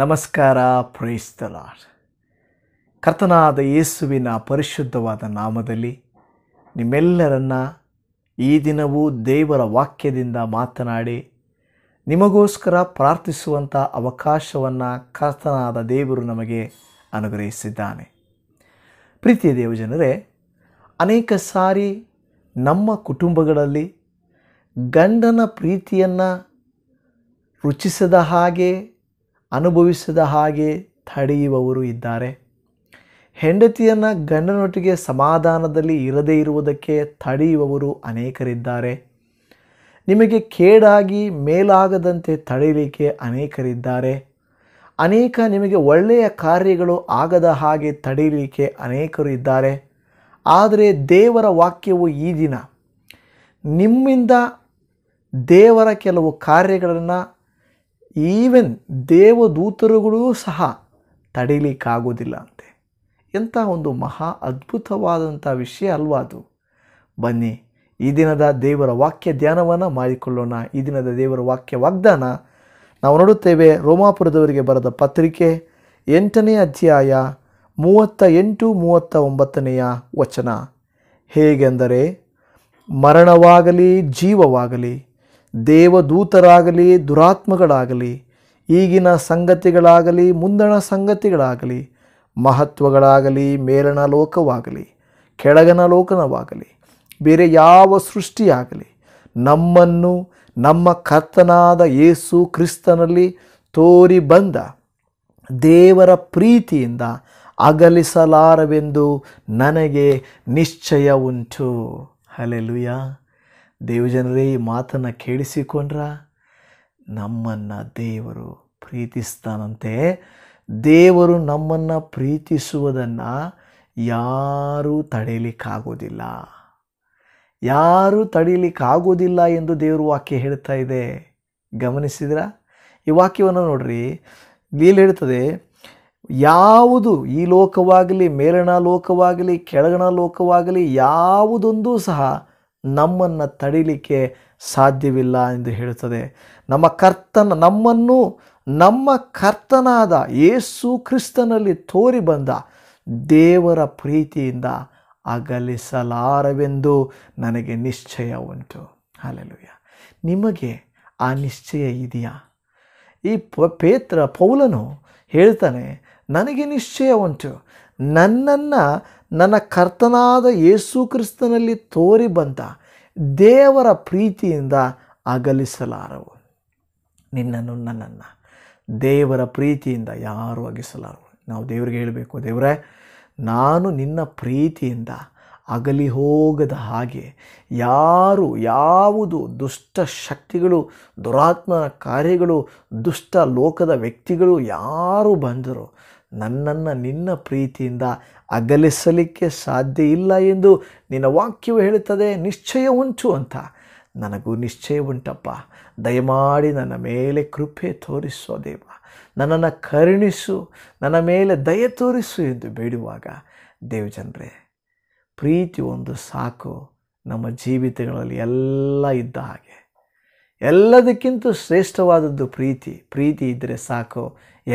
ನಮಸ್ಕಾರ ಪ್ರೈಸ್ತಲಾರ್ ಕರ್ತನಾದ ಯೇಸುವಿನ ಪರಿಶುದ್ಧವಾದ ನಾಮದಲ್ಲಿ ನಿಮ್ಮೆಲ್ಲರನ್ನ ಈ ದಿನವೂ ದೇವರ ವಾಕ್ಯದಿಂದ ಮಾತನಾಡಿ ನಿಮಗೋಸ್ಕರ ಪ್ರಾರ್ಥಿಸುವಂಥ ಅವಕಾಶವನ್ನು ಕರ್ತನಾದ ದೇವರು ನಮಗೆ ಅನುಗ್ರಹಿಸಿದ್ದಾನೆ ಪ್ರೀತಿಯ ದೇವಜನರೇ ಅನೇಕ ಸಾರಿ ನಮ್ಮ ಕುಟುಂಬಗಳಲ್ಲಿ ಗಂಡನ ಪ್ರೀತಿಯನ್ನು ರುಚಿಸದ ಹಾಗೆ ಅನುಭವಿಸದ ಹಾಗೆ ತಡೆಯುವವರು ಇದ್ದಾರೆ ಹೆಂಡತಿಯನ್ನು ಗಂಡನೊಟ್ಟಿಗೆ ಸಮಾಧಾನದಲ್ಲಿ ಇರದೇ ಇರುವುದಕ್ಕೆ ತಡೆಯುವವರು ಅನೇಕರಿದ್ದಾರೆ ನಿಮಗೆ ಕೇಡಾಗಿ ಮೇಲಾಗದಂತೆ ತಡೆಯಲಿಕ್ಕೆ ಅನೇಕರಿದ್ದಾರೆ ಅನೇಕ ನಿಮಗೆ ಒಳ್ಳೆಯ ಕಾರ್ಯಗಳು ಆಗದ ಹಾಗೆ ತಡೆಯಲಿಕ್ಕೆ ಅನೇಕರು ಇದ್ದಾರೆ ಆದರೆ ದೇವರ ವಾಕ್ಯವು ಈ ದಿನ ನಿಮ್ಮಿಂದ ದೇವರ ಕೆಲವು ಕಾರ್ಯಗಳನ್ನು ಈವೆನ್ ದೇವದೂತರುಗಳೂ ಸಹ ತಡೀಲಿಕ್ಕಾಗೋದಿಲ್ಲ ಅಂತೆ ಎಂಥ ಒಂದು ಮಹಾ ಅದ್ಭುತವಾದಂಥ ವಿಷಯ ಅಲ್ವಾ ಅದು ಬನ್ನಿ ಈ ದಿನದ ದೇವರ ವಾಕ್ಯ ಧ್ಯಾನವನ್ನು ಮಾಡಿಕೊಳ್ಳೋಣ ಈ ದಿನದ ದೇವರ ವಾಕ್ಯ ವಾಗ್ದಾನ ನಾವು ನೋಡುತ್ತೇವೆ ರೋಮಾಪುರದವರಿಗೆ ಬರೆದ ಪತ್ರಿಕೆ ಎಂಟನೇ ಅಧ್ಯಾಯ ಮೂವತ್ತ ಎಂಟು ಮೂವತ್ತ ಒಂಬತ್ತನೆಯ ವಚನ ಹೇಗೆಂದರೆ ಮರಣವಾಗಲಿ ಜೀವವಾಗಲಿ ದೇವದೂತರಾಗಲಿ ದುರಾತ್ಮಗಳಾಗಲಿ ಈಗಿನ ಸಂಗತಿಗಳಾಗಲಿ ಮುಂದಣ ಸಂಗತಿಗಳಾಗಲಿ ಮಹತ್ವಗಳಾಗಲಿ ಮೇಲಣ ಲೋಕವಾಗಲಿ ಕೆಳಗನ ಲೋಕನವಾಗಲಿ ಬೇರೆ ಯಾವ ಸೃಷ್ಟಿಯಾಗಲಿ ನಮ್ಮನ್ನು ನಮ್ಮ ಕರ್ತನಾದ ಯೇಸು ಕ್ರಿಸ್ತನಲ್ಲಿ ತೋರಿ ಬಂದ ದೇವರ ಪ್ರೀತಿಯಿಂದ ಅಗಲಿಸಲಾರವೆಂದು ನನಗೆ ನಿಶ್ಚಯ ಉಂಟು ಹಲೆಲುಯ ದೇವಜನರೇ ಈ ಮಾತನ್ನು ಕೇಳಿಸಿಕೊಂಡ್ರ ನಮ್ಮನ್ನು ದೇವರು ಪ್ರೀತಿಸ್ತಾನಂತೆ ದೇವರು ನಮ್ಮನ್ನು ಪ್ರೀತಿಸುವುದನ್ನು ಯಾರೂ ತಡೆಯಲಿಕ್ಕಾಗೋದಿಲ್ಲ ಯಾರೂ ತಡೆಯಲಿಕ್ಕಾಗೋದಿಲ್ಲ ಎಂದು ದೇವರು ವಾಕ್ಯ ಹೇಳ್ತಾ ಇದೆ ಗಮನಿಸಿದ್ರ ಈ ವಾಕ್ಯವನ್ನು ನೋಡ್ರಿ ಇಲ್ಲಿ ಹೇಳ್ತದೆ ಯಾವುದು ಈ ಲೋಕವಾಗಲಿ ಮೇಲಣ ಲೋಕವಾಗಲಿ ಕೆಳಗಣ ಲೋಕವಾಗಲಿ ಯಾವುದೊಂದೂ ಸಹ ನಮ್ಮನ್ನು ತಡಿಲಿಕ್ಕೆ ಸಾಧ್ಯವಿಲ್ಲ ಎಂದು ಹೇಳುತ್ತದೆ ನಮ್ಮ ಕರ್ತನ ನಮ್ಮನ್ನು ನಮ್ಮ ಕರ್ತನಾದ ಯೇಸು ಕ್ರಿಸ್ತನಲ್ಲಿ ತೋರಿ ಬಂದ ದೇವರ ಪ್ರೀತಿಯಿಂದ ಅಗಲಿಸಲಾರವೆಂದು ನನಗೆ ನಿಶ್ಚಯ ಉಂಟು ನಿಮಗೆ ಆ ನಿಶ್ಚಯ ಇದೆಯಾ ಈ ಪೇತ್ರ ಪೌಲನು ಹೇಳ್ತಾನೆ ನನಗೆ ನಿಶ್ಚಯ ಉಂಟು ನನ್ನನ್ನು ನನ್ನ ಕರ್ತನಾದ ಯೇಸು ಕ್ರಿಸ್ತನಲ್ಲಿ ತೋರಿ ಬಂದ ದೇವರ ಪ್ರೀತಿಯಿಂದ ಅಗಲಿಸಲಾರವು ನಿನ್ನನ್ನು ನನ್ನನ್ನು ದೇವರ ಪ್ರೀತಿಯಿಂದ ಯಾರು ಅಗಲಿಸಲಾರವು ನಾವು ದೇವರಿಗೆ ಹೇಳಬೇಕು ದೇವರೇ ನಾನು ನಿನ್ನ ಪ್ರೀತಿಯಿಂದ ಅಗಲಿ ಹೋಗದ ಹಾಗೆ ಯಾರು ಯಾವುದು ದುಷ್ಟ ಶಕ್ತಿಗಳು ದುರಾತ್ಮನ ಕಾರ್ಯಗಳು ದುಷ್ಟ ಲೋಕದ ವ್ಯಕ್ತಿಗಳು ಯಾರು ಬಂದರು ನನ್ನನ್ನು ನಿನ್ನ ಪ್ರೀತಿಯಿಂದ ಅಗಲಿಸಲಿಕ್ಕೆ ಸಾಧ್ಯ ಇಲ್ಲ ಎಂದು ನಿನ್ನ ವಾಕ್ಯವು ಹೇಳುತ್ತದೆ ನಿಶ್ಚಯ ಉಂಟು ಅಂತ ನನಗೂ ನಿಶ್ಚಯ ಉಂಟಪ್ಪ ದಯಮಾಡಿ ನನ್ನ ಮೇಲೆ ಕೃಪೆ ತೋರಿಸೋ ದೇವ ನನ್ನನ್ನು ಕರುಣಿಸು ನನ್ನ ಮೇಲೆ ದಯ ತೋರಿಸು ಎಂದು ಬೇಡುವಾಗ ಜನರೇ ಪ್ರೀತಿ ಒಂದು ಸಾಕು ನಮ್ಮ ಜೀವಿತಗಳಲ್ಲಿ ಎಲ್ಲ ಇದ್ದ ಹಾಗೆ ಎಲ್ಲದಕ್ಕಿಂತ ಶ್ರೇಷ್ಠವಾದದ್ದು ಪ್ರೀತಿ ಪ್ರೀತಿ ಇದ್ದರೆ ಸಾಕು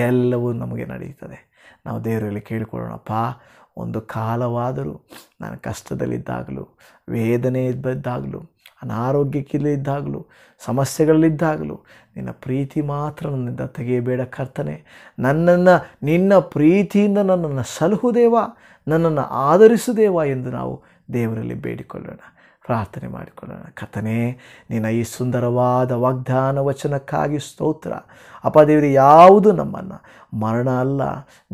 ಎಲ್ಲವೂ ನಮಗೆ ನಡೆಯುತ್ತದೆ ನಾವು ದೇವರಲ್ಲಿ ಕೇಳಿಕೊಳ್ಳೋಣಪ್ಪ ಒಂದು ಕಾಲವಾದರೂ ನಾನು ಕಷ್ಟದಲ್ಲಿದ್ದಾಗಲೂ ವೇದನೆ ಇದ್ದಾಗಲೂ ಇದ್ದಾಗಲೂ ಸಮಸ್ಯೆಗಳಲ್ಲಿದ್ದಾಗಲೂ ನಿನ್ನ ಪ್ರೀತಿ ಮಾತ್ರ ನನ್ನಿಂದ ತೆಗೆಯಬೇಡ ಕರ್ತನೆ ನನ್ನನ್ನು ನಿನ್ನ ಪ್ರೀತಿಯಿಂದ ನನ್ನನ್ನು ಸಲಹುದೇವ ನನ್ನನ್ನು ಆಧರಿಸುದೇವ ಎಂದು ನಾವು ದೇವರಲ್ಲಿ ಬೇಡಿಕೊಳ್ಳೋಣ ಪ್ರಾರ್ಥನೆ ಮಾಡಿಕೊಳ್ಳೋಣ ಕಥನೇ ನಿನ್ನ ಈ ಸುಂದರವಾದ ವಾಗ್ದಾನ ವಚನಕ್ಕಾಗಿ ಸ್ತೋತ್ರ ದೇವರು ಯಾವುದು ನಮ್ಮನ್ನು ಮರಣ ಅಲ್ಲ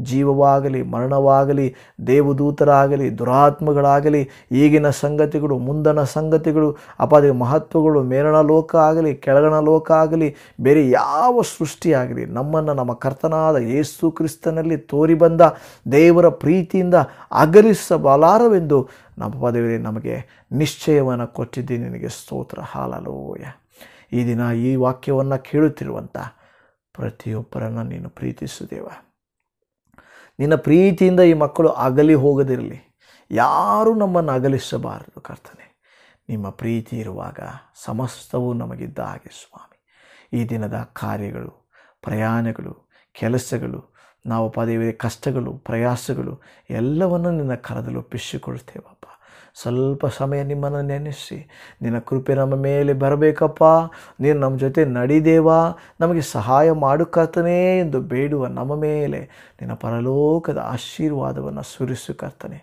ಜೀವವಾಗಲಿ ಮರಣವಾಗಲಿ ದೇವದೂತರಾಗಲಿ ದುರಾತ್ಮಗಳಾಗಲಿ ಈಗಿನ ಸಂಗತಿಗಳು ಮುಂದನ ಸಂಗತಿಗಳು ಅಪಾದಿ ಮಹತ್ವಗಳು ಮೇಲಣ ಲೋಕ ಆಗಲಿ ಕೆಳಗಣ ಲೋಕ ಆಗಲಿ ಬೇರೆ ಯಾವ ಸೃಷ್ಟಿಯಾಗಲಿ ನಮ್ಮನ್ನು ನಮ್ಮ ಕರ್ತನಾದ ಯೇಸು ಕ್ರಿಸ್ತನಲ್ಲಿ ತೋರಿ ಬಂದ ದೇವರ ಪ್ರೀತಿಯಿಂದ ಅಗಲಿಸಬಲಾರವೆಂದು ನಮ್ಮ ಪದವಿಯಲ್ಲಿ ನಮಗೆ ನಿಶ್ಚಯವನ್ನು ಕೊಟ್ಟಿದ್ದೀನಿ ನಿನಗೆ ಸ್ತೋತ್ರ ಹಾಲಲೋಯ ಈ ದಿನ ಈ ವಾಕ್ಯವನ್ನು ಕೇಳುತ್ತಿರುವಂಥ ಪ್ರತಿಯೊಬ್ಬರನ್ನು ನೀನು ಪ್ರೀತಿಸುದೇವ ನಿನ್ನ ಪ್ರೀತಿಯಿಂದ ಈ ಮಕ್ಕಳು ಅಗಲಿ ಹೋಗದಿರಲಿ ಯಾರೂ ನಮ್ಮನ್ನು ಅಗಲಿಸಬಾರದು ಕರ್ತನೆ ನಿಮ್ಮ ಪ್ರೀತಿ ಇರುವಾಗ ಸಮಸ್ತವೂ ನಮಗಿದ್ದ ಹಾಗೆ ಸ್ವಾಮಿ ಈ ದಿನದ ಕಾರ್ಯಗಳು ಪ್ರಯಾಣಗಳು ಕೆಲಸಗಳು ನಾವಪ್ಪ ದೇವರ ಕಷ್ಟಗಳು ಪ್ರಯಾಸಗಳು ಎಲ್ಲವನ್ನು ನಿನ್ನ ಕರದಲ್ಲಿ ಒಪ್ಪಿಸಿಕೊಳ್ತೇವಪ್ಪ ಸ್ವಲ್ಪ ಸಮಯ ನಿಮ್ಮನ್ನು ನೆನೆಸಿ ನಿನ್ನ ಕೃಪೆ ನಮ್ಮ ಮೇಲೆ ಬರಬೇಕಪ್ಪ ನೀನು ನಮ್ಮ ಜೊತೆ ನಡಿದೇವಾ ನಮಗೆ ಸಹಾಯ ಮಾಡುಕರ್ತನೆ ಎಂದು ಬೇಡುವ ನಮ್ಮ ಮೇಲೆ ನಿನ್ನ ಪರಲೋಕದ ಆಶೀರ್ವಾದವನ್ನು ಸುರಿಸು ಕರ್ತನೆ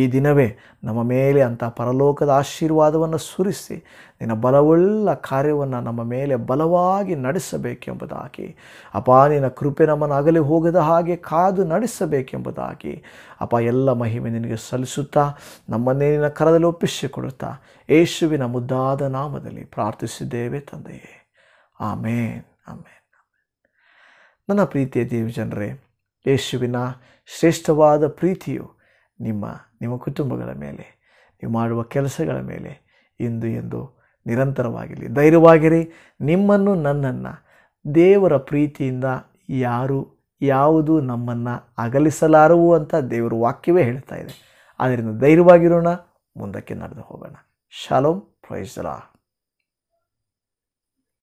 ಈ ದಿನವೇ ನಮ್ಮ ಮೇಲೆ ಅಂಥ ಪರಲೋಕದ ಆಶೀರ್ವಾದವನ್ನು ಸುರಿಸಿ ನಿನ್ನ ಬಲವುಳ್ಳ ಕಾರ್ಯವನ್ನು ನಮ್ಮ ಮೇಲೆ ಬಲವಾಗಿ ನಡೆಸಬೇಕೆಂಬುದಾಗಿ ಅಪ್ಪ ನಿನ್ನ ಕೃಪೆ ನಮ್ಮನ್ನು ಅಗಲಿ ಹೋಗದ ಹಾಗೆ ಕಾದು ನಡೆಸಬೇಕೆಂಬುದಾಗಿ ಅಪ ಎಲ್ಲ ಮಹಿಮೆ ನಿನಗೆ ಸಲ್ಲಿಸುತ್ತಾ ನಮ್ಮನ್ನೇ ನಿನ್ನ ಕರದಲ್ಲಿ ಒಪ್ಪಿಸಿಕೊಡುತ್ತಾ ಯೇಸುವಿನ ಮುದ್ದಾದ ನಾಮದಲ್ಲಿ ಪ್ರಾರ್ಥಿಸಿದ್ದೇವೆ ತಂದೆಯೇ ಆಮೇನ್ ಆಮೇನ್ ನನ್ನ ಪ್ರೀತಿಯ ದೇವಿ ಜನರೇ ಯೇಸುವಿನ ಶ್ರೇಷ್ಠವಾದ ಪ್ರೀತಿಯು ನಿಮ್ಮ ನಿಮ್ಮ ಕುಟುಂಬಗಳ ಮೇಲೆ ನೀವು ಮಾಡುವ ಕೆಲಸಗಳ ಮೇಲೆ ಇಂದು ಎಂದು ನಿರಂತರವಾಗಿರಲಿ ಧೈರ್ಯವಾಗಿರಿ ನಿಮ್ಮನ್ನು ನನ್ನನ್ನು ದೇವರ ಪ್ರೀತಿಯಿಂದ ಯಾರು ಯಾವುದು ನಮ್ಮನ್ನು ಅಗಲಿಸಲಾರವು ಅಂತ ದೇವರ ವಾಕ್ಯವೇ ಹೇಳ್ತಾ ಇದೆ ಆದ್ದರಿಂದ ಧೈರ್ಯವಾಗಿರೋಣ ಮುಂದಕ್ಕೆ ನಡೆದು ಹೋಗೋಣ ಶಾಲೋಮ್ ಪ್ರೈಸ್ಲಾ